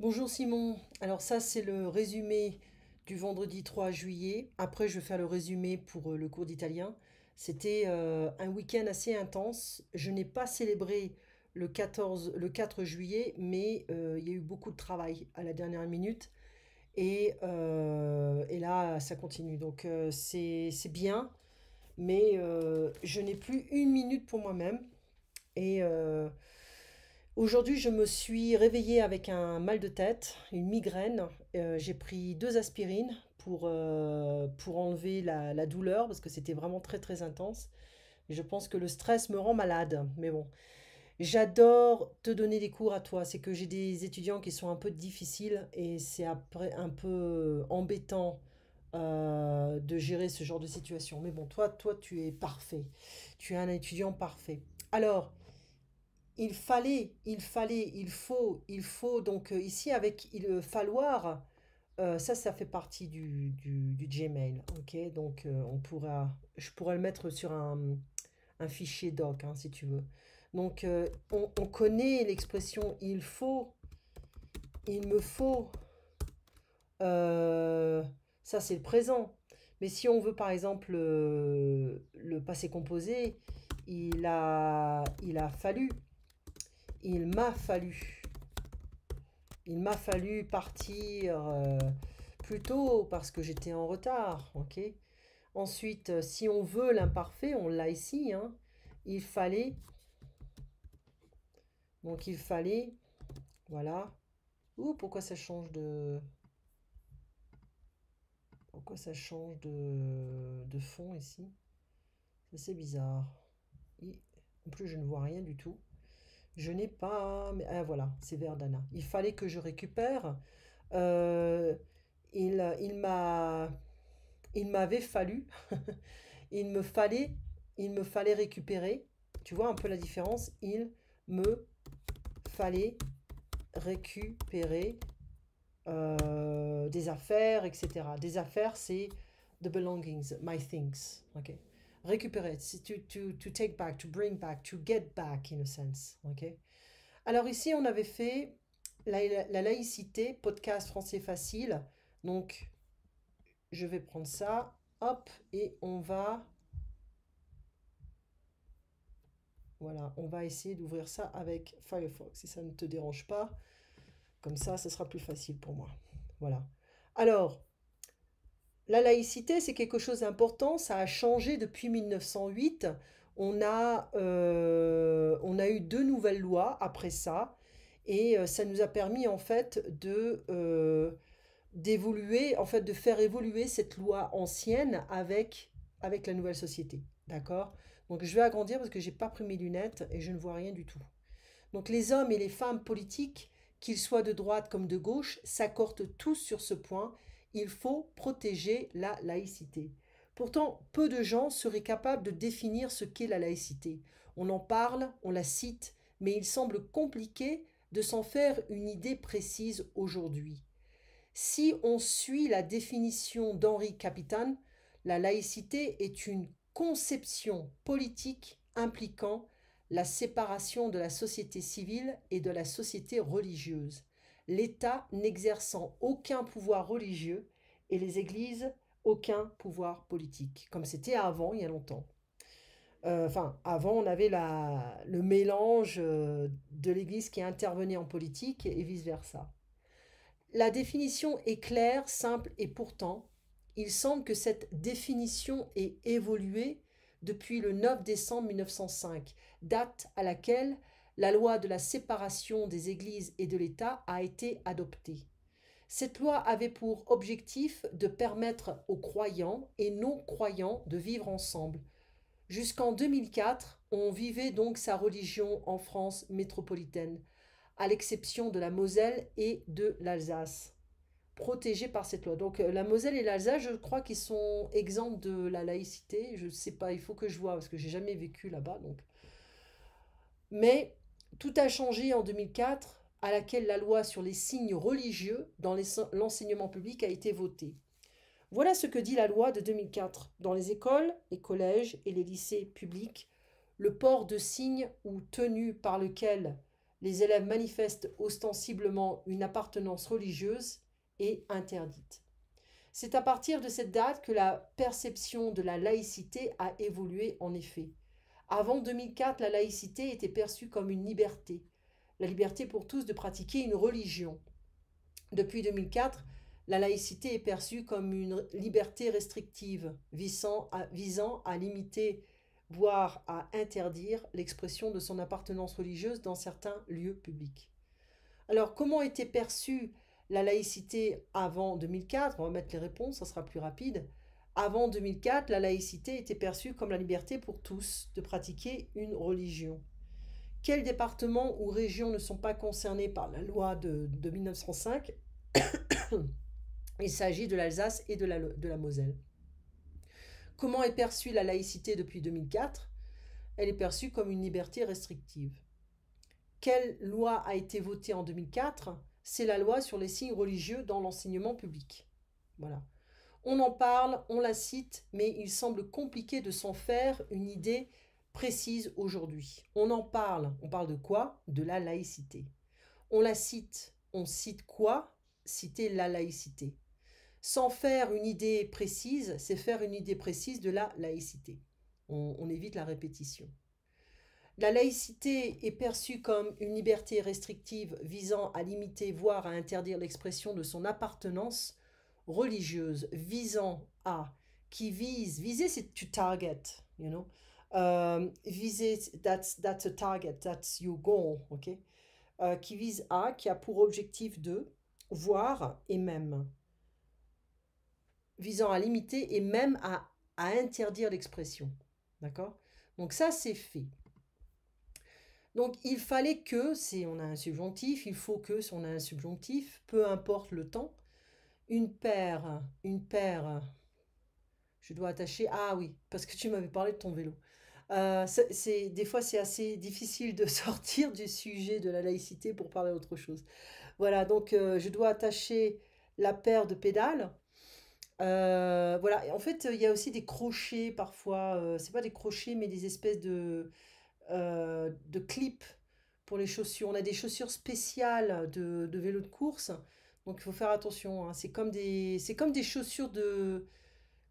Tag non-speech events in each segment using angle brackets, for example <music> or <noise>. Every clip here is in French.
Bonjour Simon, alors ça c'est le résumé du vendredi 3 juillet. Après je vais faire le résumé pour euh, le cours d'italien. C'était euh, un week-end assez intense. Je n'ai pas célébré le, 14, le 4 juillet, mais euh, il y a eu beaucoup de travail à la dernière minute. Et, et là ça continue. Donc c'est bien, mais je n'ai plus une minute pour moi-même. Et Aujourd'hui, je me suis réveillée avec un mal de tête, une migraine. Euh, j'ai pris deux aspirines pour, euh, pour enlever la, douleur parce que c'était vraiment très très intense. Je pense que le stress me rend malade, mais bon. J'adore te donner des cours à toi. C'est que j'ai des étudiants qui sont un peu difficiles et c'est après un peu embêtant euh, de gérer ce genre de situation. Mais bon, toi, toi, tu es parfait. Tu es un étudiant parfait. Alors, il fallait, il fallait, il faut, il faut. Donc euh, ici avec il euh, falloir, euh, ça, ça fait partie du, Gmail. Ok, donc on pourra, je pourrais le mettre sur un, fichier doc hein, si tu veux. Donc on, on, connaît l'expression il faut, il me faut. ça c'est le présent. Mais si on veut par exemple le passé composé, il a, il a fallu il m'a fallu, il m'a fallu partir euh, plus tôt parce que j'étais en retard, ok Ensuite, euh, si on veut l'imparfait, on l'a ici, hein. il fallait, donc il fallait, voilà, ou pourquoi ça change de... Pourquoi ça change de, de fond ici C'est bizarre. en plus, je ne vois rien du tout. Je n'ai pas... Ah, voilà, c'est Verdana. Il fallait que je récupère. Euh, il il m'a... Il m'avait fallu, <laughs> il me fallait, il me fallait récupérer. Tu vois un peu la différence Il me fallait récupérer euh, des affaires, etc. Des affaires, c'est the belongings, my things. ok récupérer, to, to, to take back, to bring back, to get back in a sense. ok Alors ici, on avait fait la, laïcité, podcast français facile. Donc, je vais prendre ça, hop, et on va... Voilà, on va essayer d'ouvrir ça avec Firefox, si ça ne te dérange pas. Comme ça, ce sera plus facile pour moi. Voilà. Alors, la laïcité, c'est quelque chose d'important, ça a changé depuis 1908. On a, euh, on a eu deux nouvelles lois après ça, et euh, ça nous a permis en fait de euh, d'évoluer, en fait de faire évoluer cette loi ancienne avec, avec la nouvelle société. D'accord Donc je vais agrandir parce que j'ai pas pris mes lunettes et je ne vois rien du tout. Donc les hommes et les femmes politiques, qu'ils soient de droite comme de gauche, s'accordent tous sur ce point il faut protéger la laïcité. Pourtant, peu de gens seraient capables de définir ce qu'est la laïcité. On en parle, on la cite, mais il semble compliqué de s'en faire une idée précise aujourd'hui. Si on suit la définition d'Henri Capitan, la laïcité est une conception politique impliquant la séparation de la société civile et de la société religieuse l'État n'exerçant aucun pouvoir religieux et les églises aucun pouvoir politique, comme c'était avant, il y a longtemps. Euh, enfin, avant, on avait le mélange euh, de l'Église qui intervenait en politique et vice-versa. La définition est claire, simple et pourtant, il semble que cette définition ait évolué depuis le 9 décembre 1905, date à laquelle la loi de la séparation des Églises et de l'État a été adoptée. Cette loi avait pour objectif de permettre aux croyants et non-croyants de vivre ensemble. Jusqu'en 2004, on vivait donc sa religion en France métropolitaine, à l'exception de la Moselle et de l'Alsace, protégées par cette loi. Donc euh, la Moselle et l'Alsace, je crois qu'ils sont exempts de la laïcité. Je ne sais pas, il faut que je vois, parce que j'ai jamais vécu là-bas. Donc. Mais tout a changé en 2004, à laquelle la loi sur les signes religieux dans l'enseignement public a été votée. Voilà ce que dit la loi de 2004. Dans les écoles, les collèges et les lycées publics, le port de signes ou tenues par lequel les élèves manifestent ostensiblement une appartenance religieuse est interdite. C'est à partir de cette date que la perception de la laïcité a évolué en effet. Avant 2004, la laïcité était perçue comme une liberté, la liberté pour tous de pratiquer une religion. Depuis 2004, la laïcité est perçue comme une liberté restrictive visant à, limiter, voire à interdire l'expression de son appartenance religieuse dans certains lieux publics. Alors comment était perçue la laïcité avant 2004 On va mettre les réponses, ça sera plus rapide. Avant 2004, la laïcité était perçue comme la liberté pour tous de pratiquer une religion. Quels départements ou régions ne sont pas concernés par la loi de, 1905 <coughs> Il s'agit de l'Alsace et de la, de la Moselle. Comment est perçue la laïcité depuis 2004 Elle est perçue comme une liberté restrictive. Quelle loi a été votée en 2004 C'est la loi sur les signes religieux dans l'enseignement public. Voilà. On en parle, on la cite, mais il semble compliqué de s'en faire une idée précise aujourd'hui. On en parle, on parle de quoi De la laïcité. On la cite, on cite quoi Citer la laïcité. Sans faire une idée précise, c'est faire une idée précise de la laïcité. On, on évite la répétition. La laïcité est perçue comme une liberté restrictive visant à limiter, voire à interdire l'expression de son appartenance religieuse, visant à, qui vise, viser c'est to target, you know, euh, viser, that's, that's a target, that's your goal, ok, euh, qui vise à, qui a pour objectif de voir et même, visant à limiter et même à, à interdire l'expression, d'accord Donc ça c'est fait. Donc il fallait que, si on a un subjonctif, il faut que, si on a un subjonctif, peu importe le temps, une paire, une paire. Je dois attacher. Ah oui, parce que tu m'avais parlé de ton vélo. Euh, c'est des fois c'est assez difficile de <laughs> sortir du sujet de la laïcité pour parler autre chose. Voilà, donc euh, je dois attacher la paire de pédales. Euh, voilà, en fait il y a aussi des crochets parfois. c'est pas des crochets mais des espèces de de clips pour les chaussures. On a des chaussures spéciales de, de vélo de course donc il faut faire attention. Hein. C'est comme des, c'est comme des chaussures de,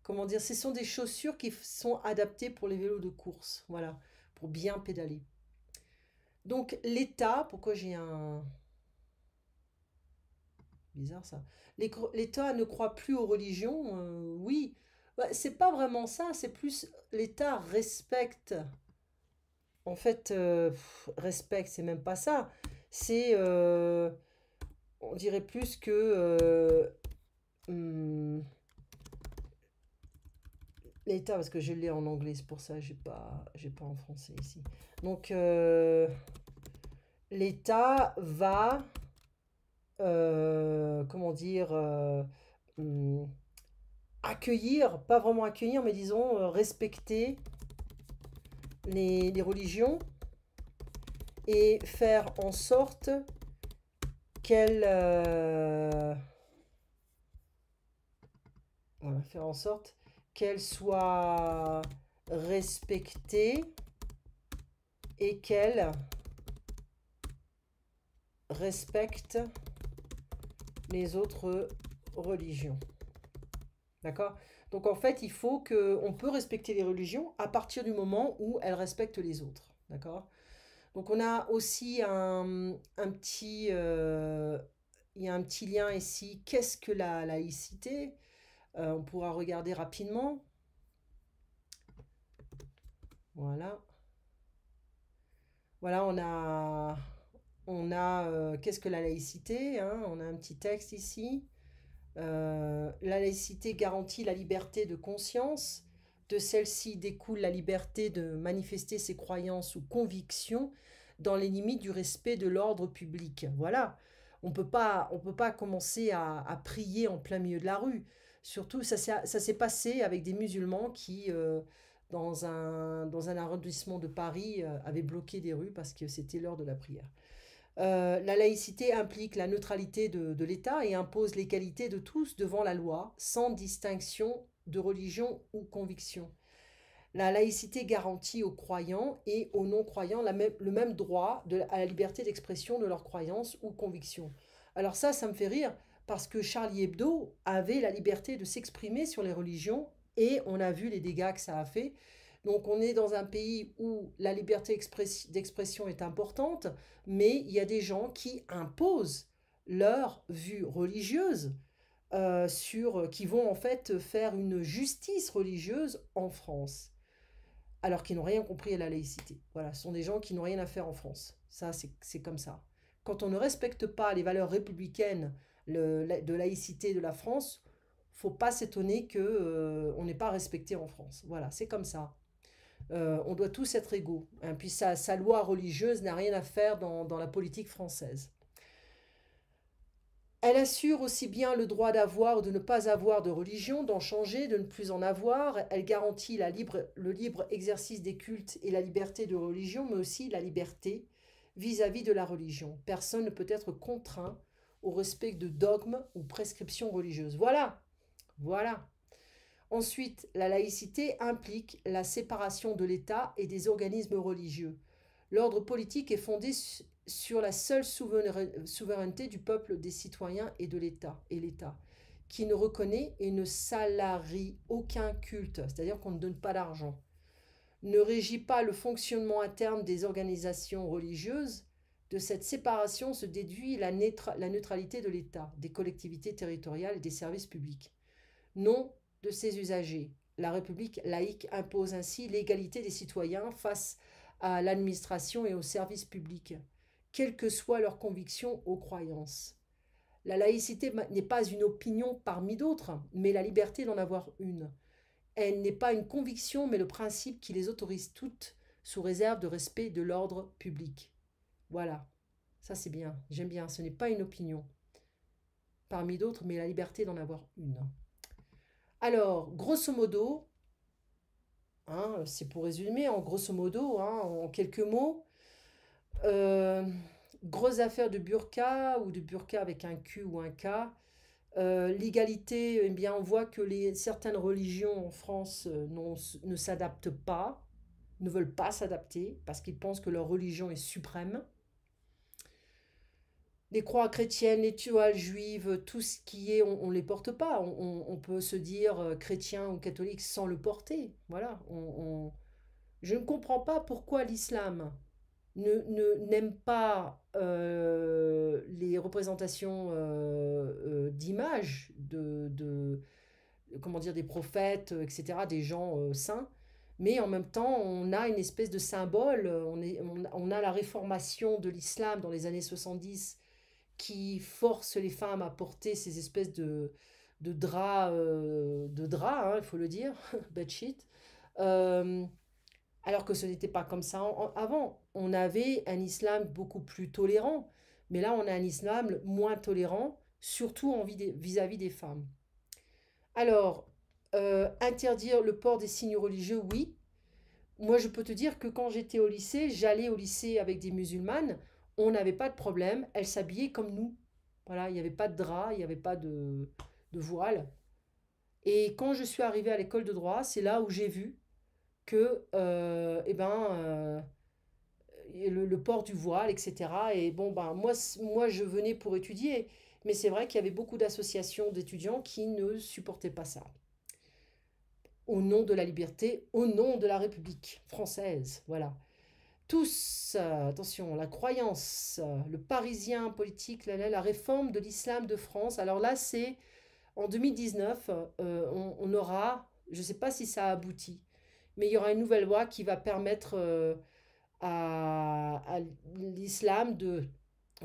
comment dire, ce sont des chaussures qui sont adaptées pour les vélos de course, voilà, pour bien pédaler. Donc l'état, pourquoi j'ai un, bizarre ça. L'État ne croit plus aux religions, euh, oui. c'est pas vraiment ça, c'est plus l'État respecte. En fait, euh, respecte, c'est même pas ça. C'est euh, on dirait plus que euh, hmm, l'état parce que je l'ai en anglais c'est pour ça j'ai pas j'ai pas en français ici donc euh, l'état va euh, comment dire hmm, accueillir pas vraiment accueillir mais disons respecter les religions et faire en sorte euh, va faire en sorte qu'elle soit respectée et qu'elle respecte les autres religions. D'accord Donc en fait, il faut que on peut respecter les religions à partir du moment où elles respectent les autres. D'accord donc on a aussi un, petit... Euh, il y a un petit lien ici. Qu'est-ce que la laïcité euh, On pourra regarder rapidement. Voilà. Voilà, on a, on a euh, qu'est-ce que la laïcité hein On a un petit texte ici. la laïcité garantit la liberté de conscience de celle-ci découle la liberté de manifester ses croyances ou convictions dans les limites du respect de l'ordre public. Voilà. On ne peut pas commencer à, prier en plein milieu de la rue. Surtout, ça, s'est passé avec des musulmans qui, euh, dans, un, dans un arrondissement de Paris, euh, avaient bloqué des rues parce que c'était l'heure de la prière. Euh, la laïcité implique la neutralité de, de l'État et impose l'égalité de tous devant la loi, sans distinction de religion ou conviction. La laïcité garantit aux croyants et aux non-croyants le même droit à la liberté d'expression de leurs croyances ou convictions. Alors ça, ça me fait rire parce que Charlie Hebdo avait la liberté de s'exprimer sur les religions et on a vu les dégâts que ça a fait. Donc on est dans un pays où la liberté d'expression est importante, mais il y a des gens qui imposent leur vue religieuse euh, sur, euh, qui vont en fait faire une justice religieuse en France, alors qu'ils n'ont rien compris à la laïcité. Voilà, ce sont des gens qui n'ont rien à faire en France. Ça, c'est comme ça. Quand on ne respecte pas les valeurs républicaines le, de laïcité de la France, faut pas s'étonner que euh, on n'est pas respecté en France. Voilà, c'est comme ça. on doit tous être égaux. Hein, puis sa, sa loi religieuse n'a rien à faire dans, dans la politique française. Elle assure aussi bien le droit d'avoir ou de ne pas avoir de religion, d'en changer, de ne plus en avoir. Elle garantit le libre exercice des cultes et la liberté de religion, mais aussi la liberté vis-à-vis de la religion. Personne ne peut être contraint au respect de dogmes ou prescriptions religieuses. Voilà, voilà. Ensuite, la laïcité implique la séparation de l'État et des organismes religieux. L'ordre politique est fondé sur sur la seule souveraineté du peuple, des citoyens et de l'État, et l'État, qui ne reconnaît et ne salarie aucun culte, c'est-à-dire qu'on ne donne pas d'argent, ne régit pas le fonctionnement interne des organisations religieuses, de cette séparation se déduit la, la neutralité de l'État, des collectivités territoriales et des services publics. Non de ses usagers. La République laïque impose ainsi l'égalité des citoyens face à l'administration et aux services publics quelles que soient leurs convictions ou croyances. La laïcité n'est pas une opinion parmi d'autres, mais la liberté d'en avoir une. Elle n'est pas une conviction, mais le principe qui les autorise toutes, sous réserve de respect de l'ordre public. Voilà, ça c'est bien, j'aime bien, ce n'est pas une opinion parmi d'autres, mais la liberté d'en avoir une. Alors, grosso modo, hein, c'est pour résumer, en grosso modo, hein, en quelques mots, euh, grosse affaire de burqa ou de burqa avec un Q ou un K. Euh, l'égalité, eh bien, on voit que certaines religions en France euh, ne s'adaptent pas, ne veulent pas s'adapter parce qu'ils pensent que leur religion est suprême. Les croix chrétiennes, les tuiles juives, tout ce qui est, on ne les porte pas. On, peut se dire chrétien ou catholique sans le porter. Voilà. je ne comprends pas pourquoi l'islam, ne n'aime pas euh, les représentations euh, euh, d'images de, comment dire des prophètes etc des gens saints mais en même temps on a une espèce de symbole on, est, on, a la réformation de l'islam dans les années 70 qui force les femmes à porter ces espèces de draps de hein, il faut le dire <laughs> bedsheet, alors que ce n'était pas comme ça avant on avait un islam beaucoup plus tolérant, mais là on a un islam moins tolérant, surtout vis-à-vis des femmes. Alors, euh, interdire le port des signes religieux, oui. Moi, je peux te dire que quand j'étais au lycée, j'allais au lycée avec des musulmanes, on n'avait pas de problème, elles s'habillaient comme nous. Voilà, il n'y avait pas de drap, il n'y avait pas de, voile. Et quand je suis arrivée à l'école de droit, c'est là où j'ai vu que, euh, eh ben, euh, le, port du voile, etc. Et bon, ben, moi, moi, je venais pour étudier, mais c'est vrai qu'il y avait beaucoup d'associations d'étudiants qui ne supportaient pas ça. Au nom de la liberté, au nom de la République française, voilà. Tous, euh, attention, la croyance, euh, le parisien politique, la, réforme de l'islam de France. Alors là, c'est en 2019, euh, on, aura, je ne sais pas si ça aboutit, mais il y aura une nouvelle loi qui va permettre à, l'islam de,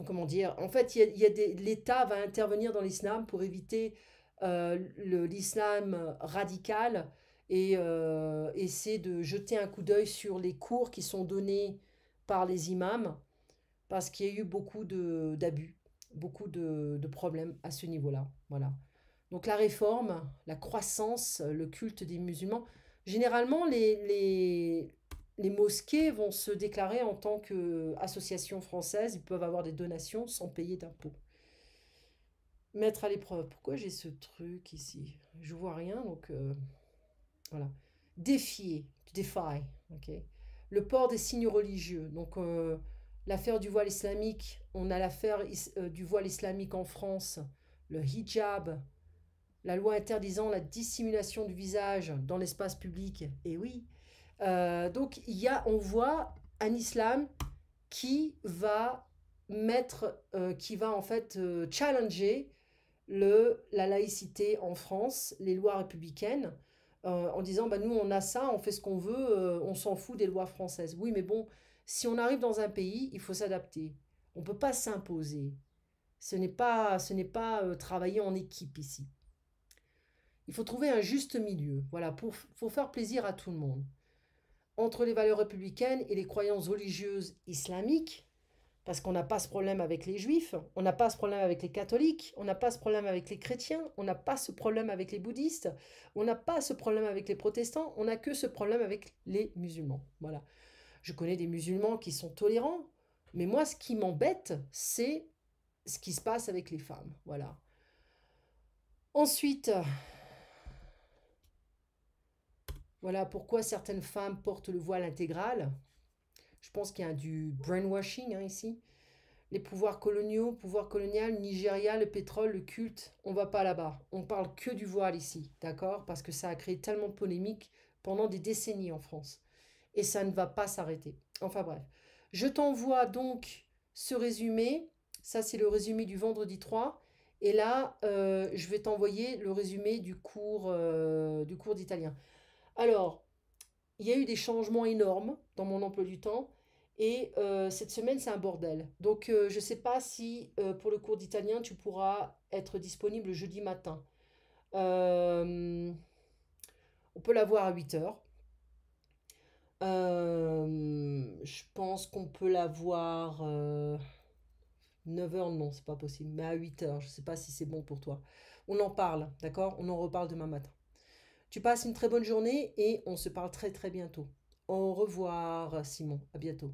comment dire, en fait, il y a, l'État va intervenir dans l'islam pour éviter euh, l'islam radical et euh, essayer de jeter un coup d'œil sur les cours qui sont donnés par les imams, parce qu'il y a eu beaucoup d'abus, beaucoup de, de, problèmes à ce niveau-là. Voilà. Donc la réforme, la croissance, le culte des musulmans, généralement les, les, les mosquées vont se déclarer en tant qu'association française, ils peuvent avoir des donations sans payer d'impôts. Mettre à l'épreuve. Pourquoi j'ai ce truc ici Je vois rien, donc euh, voilà. Défier, defy, Le port des signes religieux. Donc euh, l'affaire du voile islamique, on a l'affaire euh, du voile islamique en France, le hijab, la loi interdisant la dissimulation du visage dans l'espace public. Eh oui, euh, donc, il on voit un islam qui va mettre, euh, qui va en fait euh, challenger la laïcité en France, les lois républicaines, en disant bah, nous, on a ça, on fait ce qu'on veut, on s'en fout des lois françaises. Oui, mais bon, si on arrive dans un pays, il faut s'adapter. On ne peut pas s'imposer. Ce n'est pas, travailler en équipe ici. Il faut trouver un juste milieu, voilà, pour, pour faire plaisir à tout le monde entre les valeurs républicaines et les croyances religieuses islamiques, parce qu'on n'a pas ce problème avec les juifs, on n'a pas ce problème avec les catholiques, on n'a pas ce problème avec les chrétiens, on n'a pas ce problème avec les bouddhistes, on n'a pas ce problème avec les protestants, on n'a que ce problème avec les musulmans. Voilà. Je connais des musulmans qui sont tolérants, mais moi ce qui m'embête, c'est ce qui se passe avec les femmes. Voilà. Ensuite, voilà pourquoi certaines femmes portent le voile intégral. Je pense qu'il y a du brainwashing hein, ici. Les pouvoirs coloniaux, pouvoir colonial, Nigeria, le pétrole, le culte, on va pas là-bas. On parle que du voile ici, d'accord Parce que ça a créé tellement de polémiques pendant des décennies en France. Et ça ne va pas s'arrêter. Enfin bref. Je t'envoie donc ce résumé. Ça, c'est le résumé du vendredi 3. Et là, euh, je vais t'envoyer le résumé du euh, du cours d'italien. Alors, il y a eu des changements énormes dans mon emploi du temps. Et euh, cette semaine, c'est un bordel. Donc, euh, je ne sais pas si euh, pour le cours d'italien, tu pourras être disponible jeudi matin. on peut l'avoir à 8 heures. je pense qu'on peut l'avoir 9 heures, non, c'est pas possible. Mais à 8 heures, je ne sais pas si c'est bon pour toi. On en parle, d'accord On en reparle demain matin. Tu passes une très bonne journée et on se parle très très bientôt. Au revoir Simon, à bientôt.